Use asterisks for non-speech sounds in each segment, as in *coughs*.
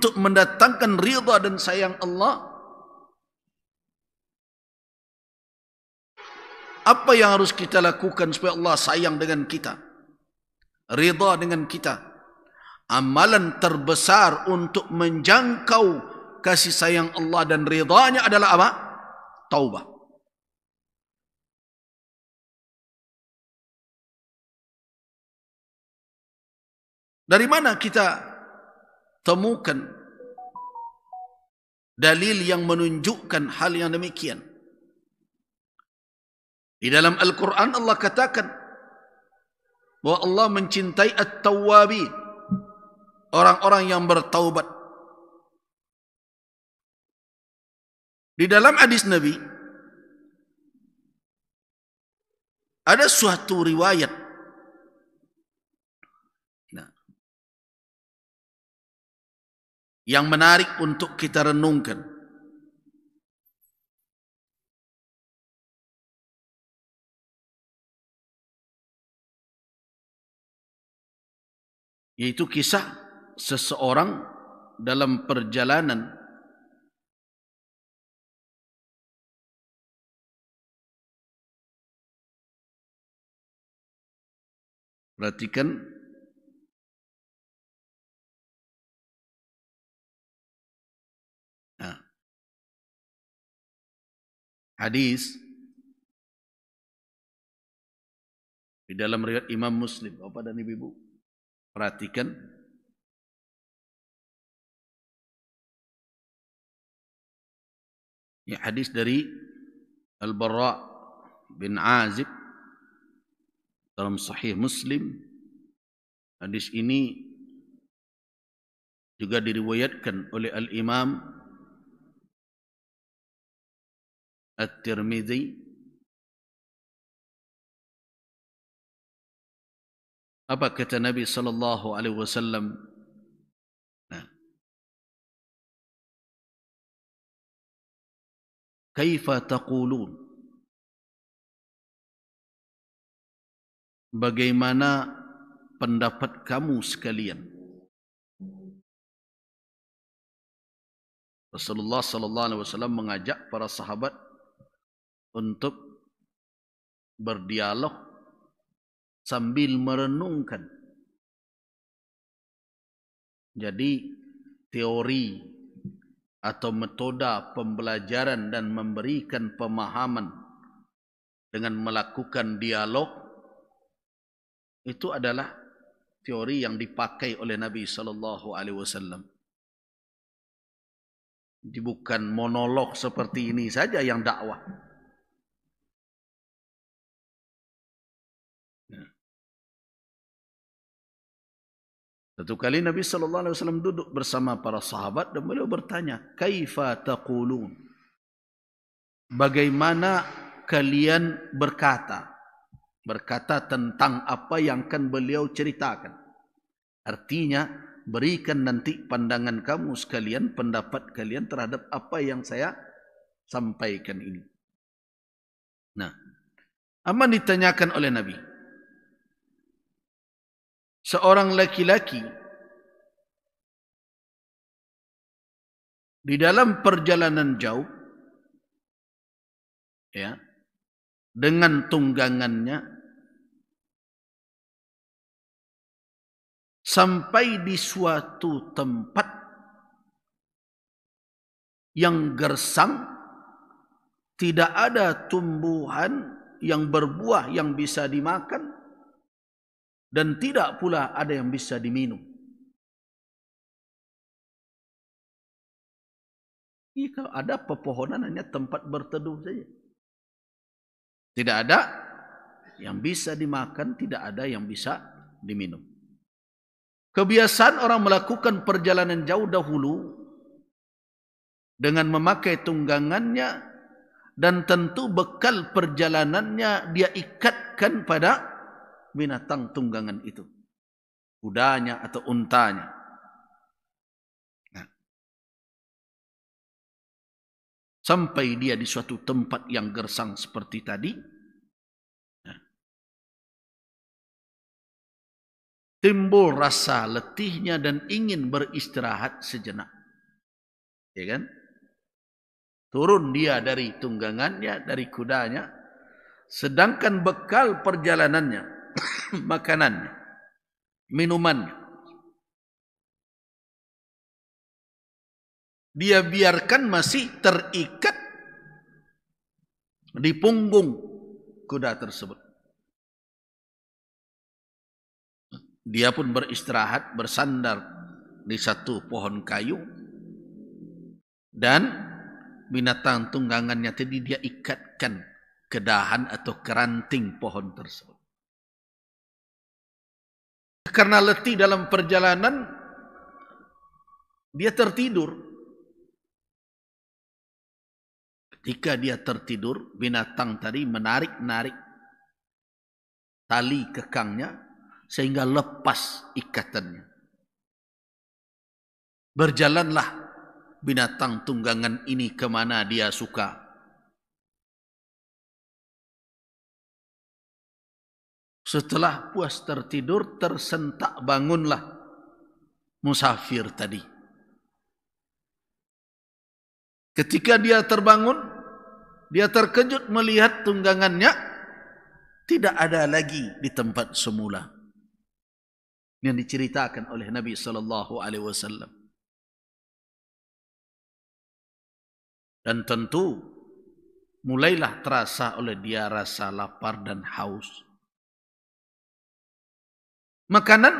untuk mendatangkan rida dan sayang Allah? Apa yang harus kita lakukan supaya Allah sayang dengan kita? Rida dengan kita. Amalan terbesar untuk menjangkau kasih sayang Allah dan ridhanya adalah apa? Taubat. Dari mana kita temukan dalil yang menunjukkan hal yang demikian. Di dalam Al-Quran Allah katakan bahwa Allah mencintai at-tawabi orang-orang yang bertaubat. Di dalam hadis Nabi ada suatu riwayat yang menarik untuk kita renungkan. Yaitu kisah seseorang dalam perjalanan Perhatikan hadis di dalam riwayat Imam Muslim Bapak dan ibu perhatikan ini hadis dari Al-Barra bin Azib dalam sahih Muslim hadis ini juga diriwayatkan oleh Al-Imam الترمذي apa kata Nabi sallallahu alaihi wasallam ha. Kaifa taqulun Bagaimana pendapat kamu sekalian Rasulullah sallallahu alaihi wasallam mengajak para sahabat untuk berdialog sambil merenungkan. Jadi teori atau metoda pembelajaran dan memberikan pemahaman dengan melakukan dialog itu adalah teori yang dipakai oleh Nabi Shallallahu Alaihi Wasallam. Bukan monolog seperti ini saja yang dakwah. Satu kali Nabi sallallahu alaihi wasallam duduk bersama para sahabat dan beliau bertanya, "Kaifa taqulun?" Bagaimana kalian berkata? Berkata tentang apa yang akan beliau ceritakan. Artinya, berikan nanti pandangan kamu sekalian, pendapat kalian terhadap apa yang saya sampaikan ini. Nah, apa ditanyakan oleh Nabi? seorang laki-laki di dalam perjalanan jauh ya dengan tunggangannya sampai di suatu tempat yang gersang tidak ada tumbuhan yang berbuah yang bisa dimakan dan tidak pula ada yang bisa diminum. Jika ada pepohonan hanya tempat berteduh saja. Tidak ada yang bisa dimakan, tidak ada yang bisa diminum. Kebiasaan orang melakukan perjalanan jauh dahulu dengan memakai tunggangannya dan tentu bekal perjalanannya dia ikatkan pada binatang tunggangan itu. Kudanya atau untanya. Nah. Sampai dia di suatu tempat yang gersang seperti tadi. Nah. Timbul rasa letihnya dan ingin beristirahat sejenak. Ya kan? Turun dia dari tunggangannya, dari kudanya. Sedangkan bekal perjalanannya, *coughs* Makanan, minuman. Dia biarkan masih terikat di punggung kuda tersebut. Dia pun beristirahat, bersandar di satu pohon kayu dan binatang tunggangannya tadi dia ikatkan ke dahan atau keranting pohon tersebut karena letih dalam perjalanan dia tertidur. Ketika dia tertidur, binatang tadi menarik-narik tali kekangnya sehingga lepas ikatannya. Berjalanlah binatang tunggangan ini kemana dia suka. Setelah puas tertidur, tersentak bangunlah musafir tadi. Ketika dia terbangun, dia terkejut melihat tunggangannya tidak ada lagi di tempat semula. Yang diceritakan oleh Nabi sallallahu alaihi wasallam. Dan tentu mulailah terasa oleh dia rasa lapar dan haus makanan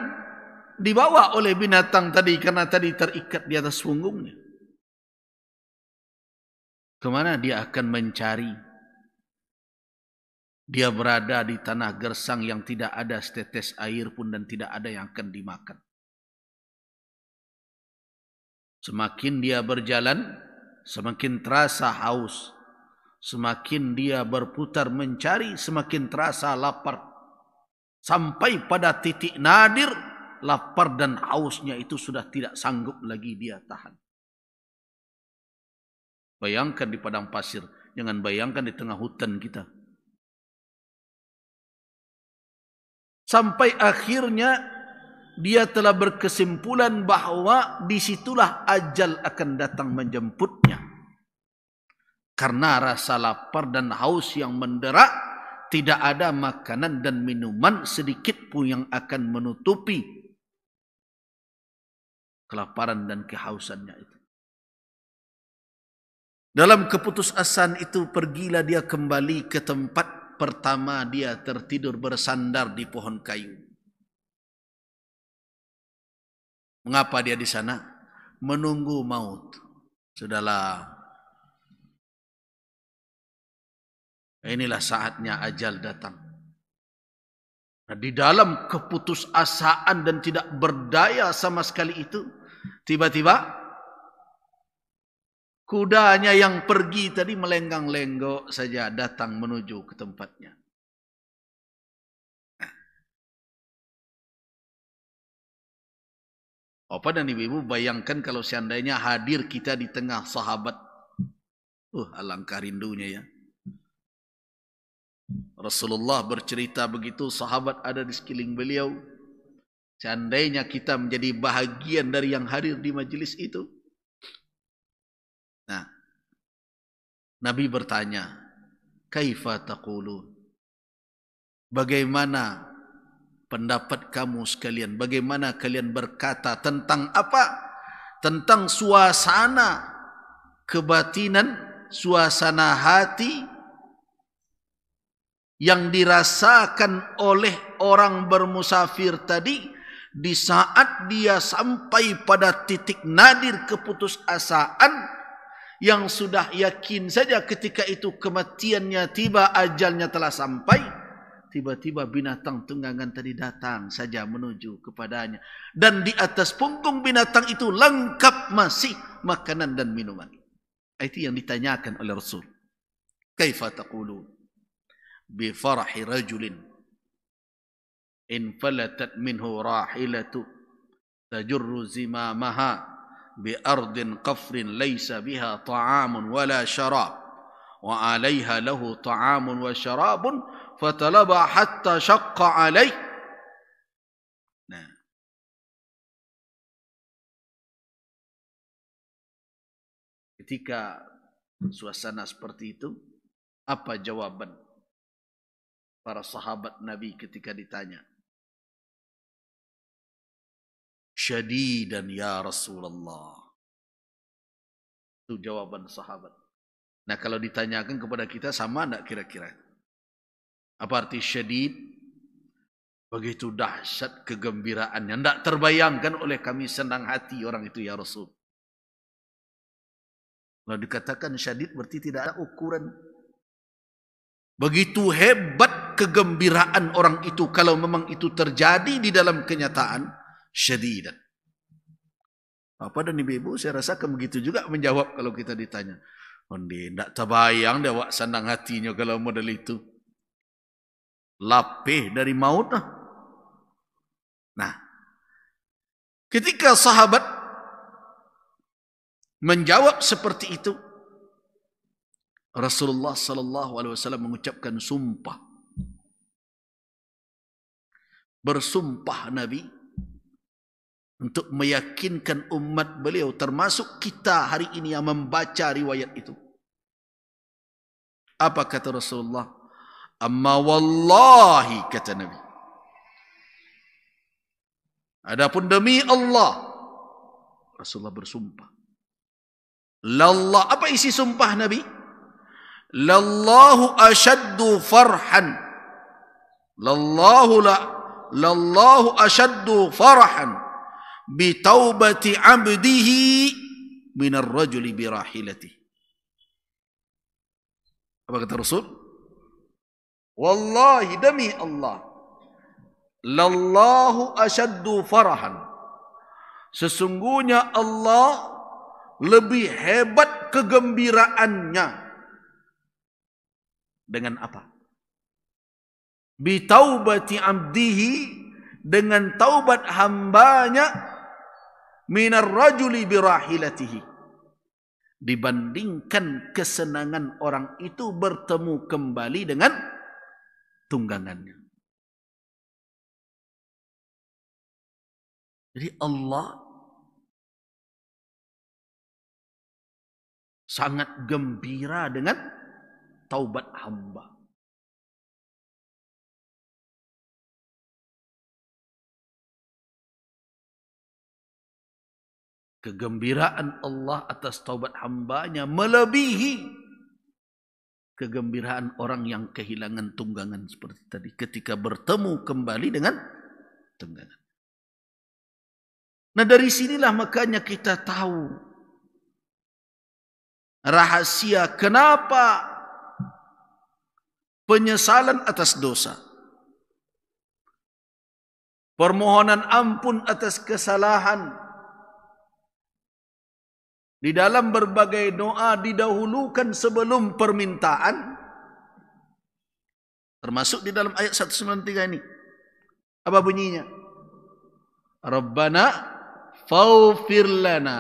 dibawa oleh binatang tadi karena tadi terikat di atas punggungnya. Kemana dia akan mencari? Dia berada di tanah gersang yang tidak ada setetes air pun dan tidak ada yang akan dimakan. Semakin dia berjalan, semakin terasa haus. Semakin dia berputar mencari, semakin terasa lapar. Sampai pada titik nadir, lapar dan hausnya itu sudah tidak sanggup lagi dia tahan. Bayangkan di padang pasir, jangan bayangkan di tengah hutan kita. Sampai akhirnya dia telah berkesimpulan bahwa disitulah ajal akan datang menjemputnya. Karena rasa lapar dan haus yang menderak tidak ada makanan dan minuman sedikit pun yang akan menutupi kelaparan dan kehausannya itu. Dalam asan itu pergilah dia kembali ke tempat pertama dia tertidur bersandar di pohon kayu. Mengapa dia di sana? Menunggu maut. Sudahlah Inilah saatnya ajal datang. Nah, di dalam keputusasaan dan tidak berdaya sama sekali itu, tiba-tiba kudanya yang pergi tadi melenggang-lenggok saja datang menuju ke tempatnya. Opa dan ibu-ibu bayangkan kalau seandainya hadir kita di tengah sahabat. Uh, alangkah rindunya ya. Rasulullah bercerita begitu, sahabat ada di sekeliling beliau. Seandainya kita menjadi bahagian dari yang hadir di majlis itu. Nah, Nabi bertanya, Kaifa taqulun? Bagaimana pendapat kamu sekalian? Bagaimana kalian berkata tentang apa? Tentang suasana kebatinan, suasana hati, yang dirasakan oleh orang bermusafir tadi di saat dia sampai pada titik nadir keputusasaan yang sudah yakin saja ketika itu kematiannya tiba ajalnya telah sampai tiba-tiba binatang tunggangan tadi datang saja menuju kepadanya dan di atas punggung binatang itu lengkap masih makanan dan minuman itu yang ditanyakan oleh Rasul kaifa taqulun بفرح رجل انفلتت منه راحلة تجر زمامها بأرض قفر ليس بها طعام ولا شراب وعليها له طعام وشراب فطلب حتى شق عليه نعم ketika suasana seperti itu apa jawaban para sahabat Nabi ketika ditanya. Syadidan ya Rasulullah. Itu jawaban sahabat. Nah kalau ditanyakan kepada kita sama tidak kira-kira. Apa arti syadid? Begitu dahsyat kegembiraannya. Tidak terbayangkan oleh kami senang hati orang itu ya Rasul. Kalau dikatakan syadid berarti tidak ada ukuran Begitu hebat kegembiraan orang itu kalau memang itu terjadi di dalam kenyataan syadidan. Apa dan ibu-ibu saya rasa kan begitu juga menjawab kalau kita ditanya. Undi, tidak terbayang dia awak senang hatinya kalau model itu. Lapih dari maut lah. Nah, ketika sahabat menjawab seperti itu, Rasulullah sallallahu alaihi wasallam mengucapkan sumpah. Bersumpah Nabi untuk meyakinkan umat beliau termasuk kita hari ini yang membaca riwayat itu. Apa kata Rasulullah? Amma wallahi kata Nabi. Adapun demi Allah Rasulullah bersumpah. Lallah apa isi sumpah Nabi? lallahu ashaddu farhan lallahu la lallahu ashaddu farhan bi taubati abdihi min ar-rajul bi rahilatihi apa kata rasul wallahi demi allah lallahu ashaddu farhan sesungguhnya allah lebih hebat kegembiraannya Dengan apa? Bitaubati abdihi dengan taubat hambanya minar rajuli birahilatihi. Dibandingkan kesenangan orang itu bertemu kembali dengan tunggangannya. Jadi Allah sangat gembira dengan taubat hamba. Kegembiraan Allah atas taubat hambanya melebihi kegembiraan orang yang kehilangan tunggangan seperti tadi ketika bertemu kembali dengan tunggangan. Nah dari sinilah makanya kita tahu rahasia kenapa penyesalan atas dosa, permohonan ampun atas kesalahan. Di dalam berbagai doa didahulukan sebelum permintaan, termasuk di dalam ayat 193 ini. Apa bunyinya? Rabbana faufir zunubana.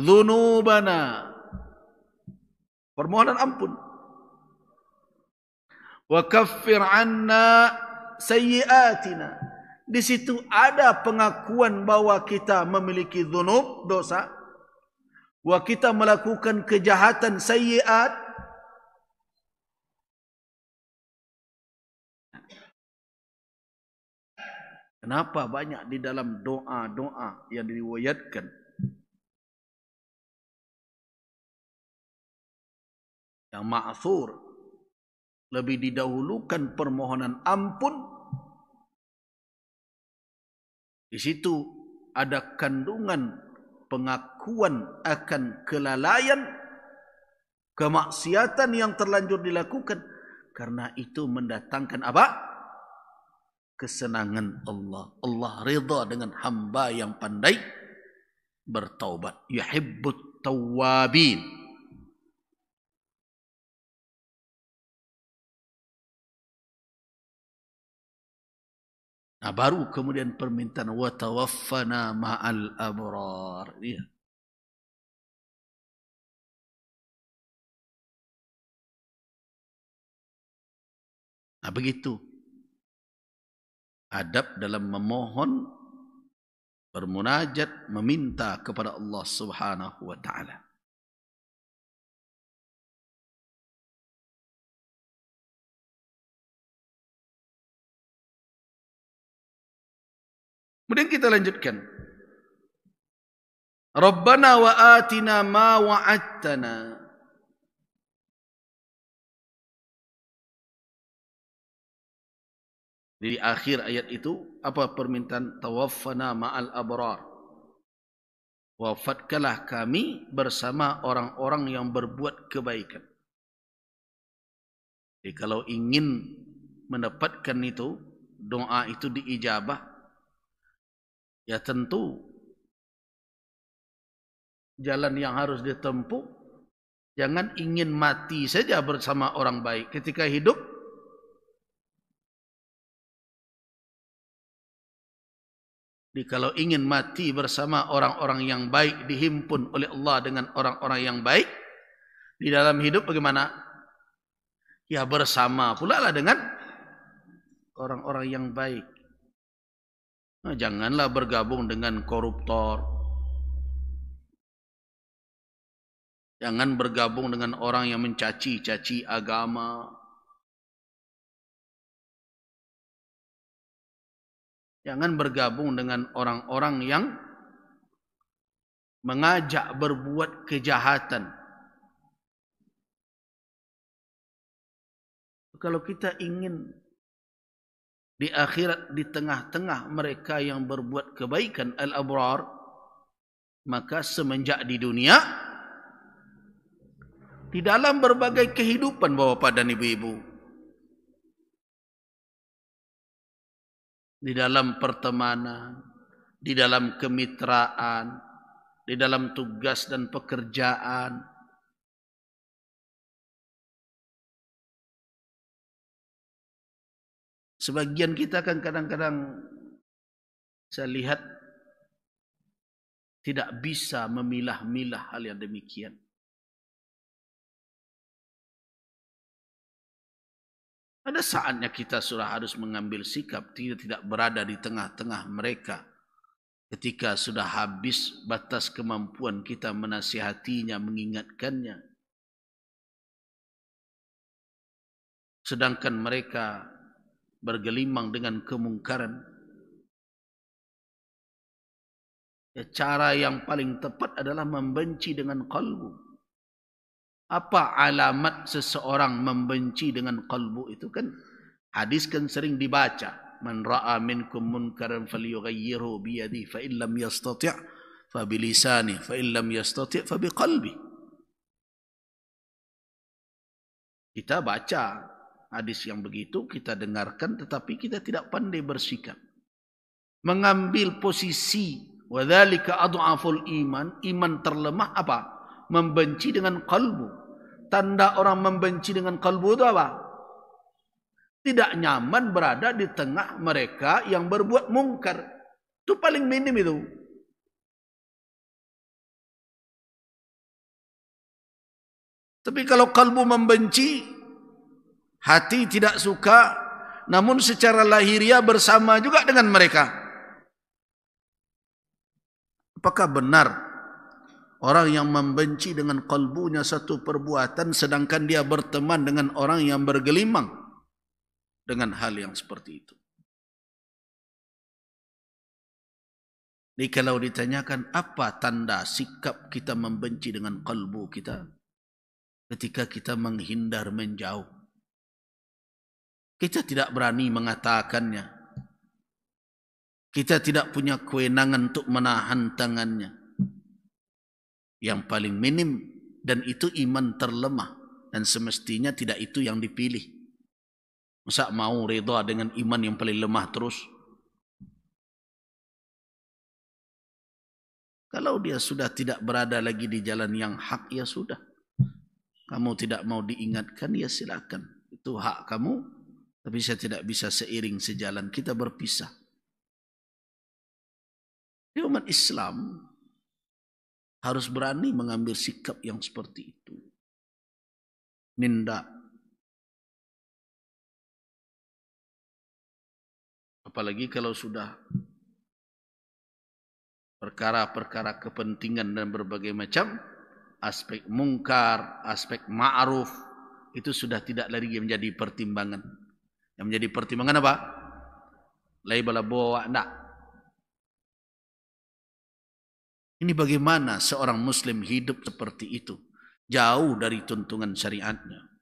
dhunubana permohonan ampun wa kafir anna sayyiatina di situ ada pengakuan bahwa kita memiliki dhunub dosa wa kita melakukan kejahatan sayyiat Kenapa banyak di dalam doa-doa yang diriwayatkan yang ma'thur lebih didahulukan permohonan ampun di situ ada kandungan pengakuan akan kelalaian kemaksiatan yang terlanjur dilakukan karena itu mendatangkan apa kesenangan Allah Allah ridha dengan hamba yang pandai bertaubat yuhibbut tawabin Nah, baru kemudian permintaan wa tawaffana ma'al abrar. Ya. Nah, begitu. Adab dalam memohon bermunajat meminta kepada Allah Subhanahu wa taala. Kemudian kita lanjutkan. Rabbana wa atina ma wa'attana. Di akhir ayat itu, apa permintaan? Tawaffana ma'al abrar. Wafatkanlah kami bersama orang-orang yang berbuat kebaikan. Jadi eh, kalau ingin mendapatkan itu, doa itu diijabah, Ya tentu jalan yang harus ditempuh jangan ingin mati saja bersama orang baik ketika hidup Jadi kalau ingin mati bersama orang-orang yang baik dihimpun oleh Allah dengan orang-orang yang baik di dalam hidup bagaimana? Ya bersama pula lah dengan orang-orang yang baik. Nah, janganlah bergabung dengan koruptor. Jangan bergabung dengan orang yang mencaci-caci agama. Jangan bergabung dengan orang-orang yang mengajak berbuat kejahatan. Kalau kita ingin di akhirat di tengah-tengah mereka yang berbuat kebaikan al-abrar maka semenjak di dunia di dalam berbagai kehidupan bapa dan ibu-ibu di dalam pertemanan di dalam kemitraan di dalam tugas dan pekerjaan Sebagian kita kan kadang-kadang saya lihat tidak bisa memilah-milah hal yang demikian. Ada saatnya kita sudah harus mengambil sikap tidak tidak berada di tengah-tengah mereka ketika sudah habis batas kemampuan kita menasihatinya, mengingatkannya. Sedangkan mereka bergelimang dengan kemungkaran. Ya, cara yang paling tepat adalah membenci dengan kalbu. Apa alamat seseorang membenci dengan kalbu itu kan? Hadis kan sering dibaca. Man ra'a minkum munkaran falyughayyirhu biyadi fa illam yastati' fa bilisani fa illam yastati' fa biqalbi. Kita baca Hadis yang begitu kita dengarkan tetapi kita tidak pandai bersikap. Mengambil posisi wadzalika adhaful iman, iman terlemah apa? Membenci dengan kalbu. Tanda orang membenci dengan kalbu itu apa? Tidak nyaman berada di tengah mereka yang berbuat mungkar. Itu paling minim itu. Tapi kalau kalbu membenci, hati tidak suka namun secara lahiria bersama juga dengan mereka apakah benar orang yang membenci dengan kalbunya satu perbuatan sedangkan dia berteman dengan orang yang bergelimang dengan hal yang seperti itu Jadi kalau ditanyakan apa tanda sikap kita membenci dengan kalbu kita ketika kita menghindar menjauh kita tidak berani mengatakannya. Kita tidak punya kewenangan untuk menahan tangannya. Yang paling minim dan itu iman terlemah dan semestinya tidak itu yang dipilih. Masa mau redha dengan iman yang paling lemah terus? Kalau dia sudah tidak berada lagi di jalan yang hak, ya sudah. Kamu tidak mau diingatkan, ya silakan. Itu hak kamu, tapi saya tidak bisa seiring sejalan kita berpisah. Di umat Islam harus berani mengambil sikap yang seperti itu. Ninda. Apalagi kalau sudah perkara-perkara kepentingan dan berbagai macam aspek mungkar, aspek ma'ruf itu sudah tidak lagi menjadi pertimbangan. Yang menjadi pertimbangan apa? Label bawa nak. Ini bagaimana seorang muslim hidup seperti itu. Jauh dari tuntungan syariatnya.